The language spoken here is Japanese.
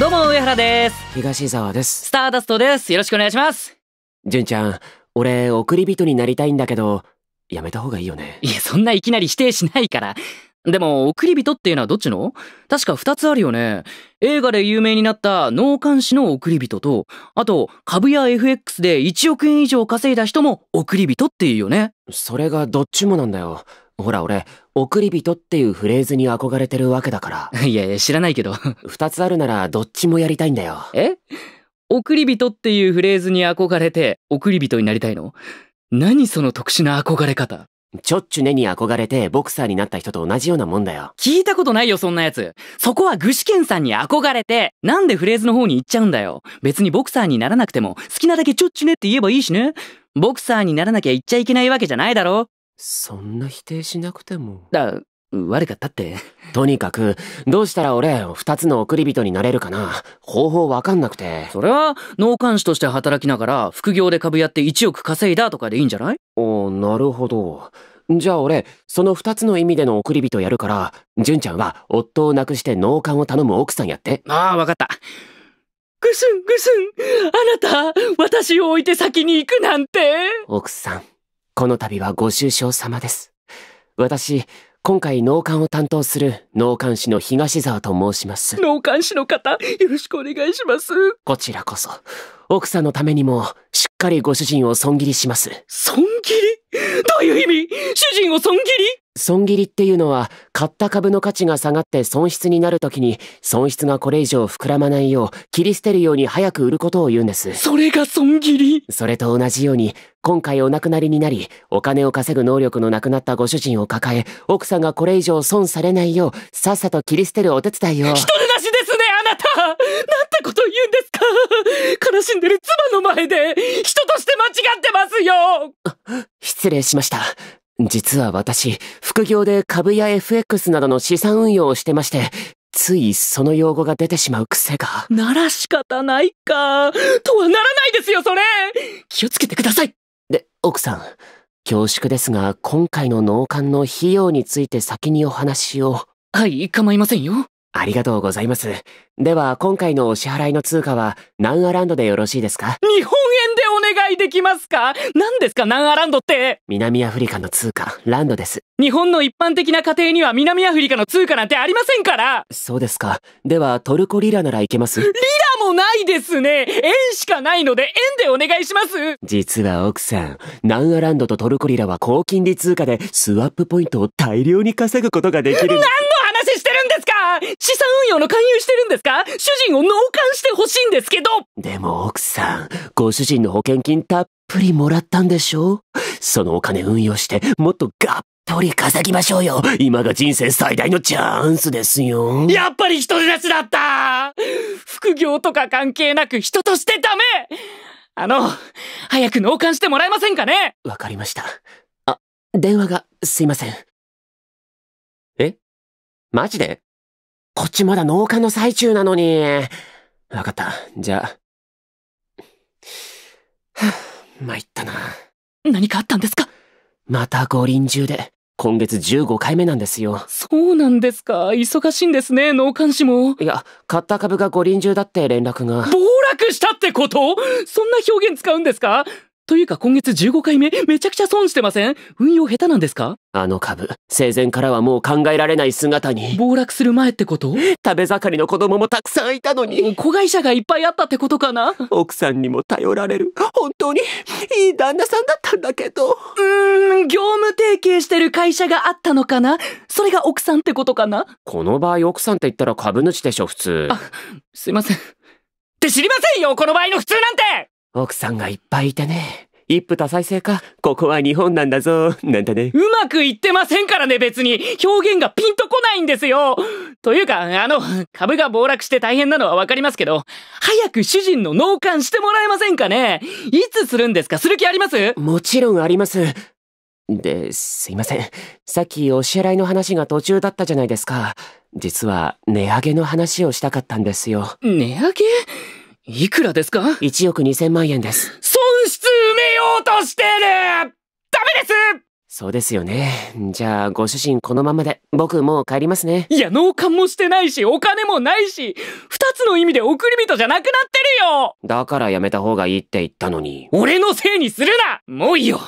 どうも上原です東沢ですスターダストですよろしくお願いします純ちゃん俺送り人になりたいんだけどやめた方がいいよねいやそんないきなり否定しないからでも送り人っていうのはどっちの確か2つあるよね映画で有名になった脳幹視の送り人とあと株や FX で1億円以上稼いだ人も送り人っていうよねそれがどっちもなんだよほら俺、送り人っていうフレーズに憧れてるわけだから。いやいや、知らないけど。二つあるならどっちもやりたいんだよ。え送り人っていうフレーズに憧れて、送り人になりたいの何その特殊な憧れ方ちょっちゅねに憧れてボクサーになった人と同じようなもんだよ。聞いたことないよ、そんなやつ。そこは具志堅さんに憧れて、なんでフレーズの方に行っちゃうんだよ。別にボクサーにならなくても、好きなだけちょっちゅねって言えばいいしね。ボクサーにならなきゃ行っちゃいけないわけじゃないだろ。そんな否定しなくても。だ、悪かったって。とにかく、どうしたら俺、二つの送り人になれるかな。方法わかんなくて。それは、農館主として働きながら、副業で株やって1億稼いだとかでいいんじゃないおなるほど。じゃあ俺、その二つの意味での送り人やるから、純ちゃんは夫を亡くして農館を頼む奥さんやって。ああ、わかった。ぐすんぐすん、あなた、私を置いて先に行くなんて。奥さん。この度はご愁傷様です。私、今回農館を担当する農館士の東沢と申します。農館士の方、よろしくお願いします。こちらこそ。奥さんのためにも、しっかりご主人を損切りします。損切りどういう意味主人を損切り損切りっていうのは、買った株の価値が下がって損失になるときに、損失がこれ以上膨らまないよう、切り捨てるように早く売ることを言うんです。それが損切りそれと同じように、今回お亡くなりになり、お金を稼ぐ能力のなくなったご主人を抱え、奥さんがこれ以上損されないよう、さっさと切り捨てるお手伝いを。人でなしですね、あなたなんてこと言うんですか悲しんでる妻の前で、人として間違ってますよ失礼しました。実は私、副業で株や FX などの資産運用をしてまして、ついその用語が出てしまう癖が。なら仕方ないか。とはならないですよ、それ気をつけてくださいで、奥さん、恐縮ですが、今回の納棺の費用について先にお話を。はい、構いませんよ。ありがとうございます。では、今回のお支払いの通貨は、ナンアランドでよろしいですか日本円でお願いできますか何ですか、ナンアランドって南アフリカの通貨、ランドです。日本の一般的な家庭には南アフリカの通貨なんてありませんからそうですか。では、トルコリラならいけますリラもないですね円しかないので、円でお願いします実は奥さん、ナンアランドとトルコリラは高金利通貨で、スワップポイントを大量に稼ぐことができる。何の話してるんですか資産運用の勧誘してるんですか主人を納棺してほしいんですけどでも奥さん、ご主人の保険金たっぷりもらったんでしょそのお金運用してもっとがっぽり稼ぎましょうよ今が人生最大のチャンスですよやっぱり人出しだった副業とか関係なく人としてダメあの、早く納棺してもらえませんかねわかりました。あ、電話がすいません。マジでこっちまだ農家の最中なのに。わかった。じゃあ。はぁ、参ったな。何かあったんですかまた五輪中で、今月15回目なんですよ。そうなんですか。忙しいんですね、農幹事も。いや、買った株が五輪中だって連絡が。暴落したってことそんな表現使うんですかというか今月15回目、めちゃくちゃ損してません運用下手なんですかあの株、生前からはもう考えられない姿に。暴落する前ってこと食べ盛りの子供もたくさんいたのに。子会社がいっぱいあったってことかな奥さんにも頼られる。本当に、いい旦那さんだったんだけど。うーん、業務提携してる会社があったのかなそれが奥さんってことかなこの場合奥さんって言ったら株主でしょ、普通。あ、すいません。って知りませんよこの場合の普通なんて奥さんがいっぱいいてね。一夫多妻制か、ここは日本なんだぞ、なんてね。うまくいってませんからね、別に。表現がピンとこないんですよ。というか、あの、株が暴落して大変なのはわかりますけど、早く主人の納棺してもらえませんかねいつするんですかする気ありますもちろんあります。で、すいません。さっきお支払いの話が途中だったじゃないですか。実は、値上げの話をしたかったんですよ。値上げいくらですか ?1 億2000万円です。損失埋めようとしてるダメですそうですよね。じゃあ、ご主人このままで、僕もう帰りますね。いや、納棺もしてないし、お金もないし、二つの意味で送り人じゃなくなってるよだからやめた方がいいって言ったのに。俺のせいにするなもういいよ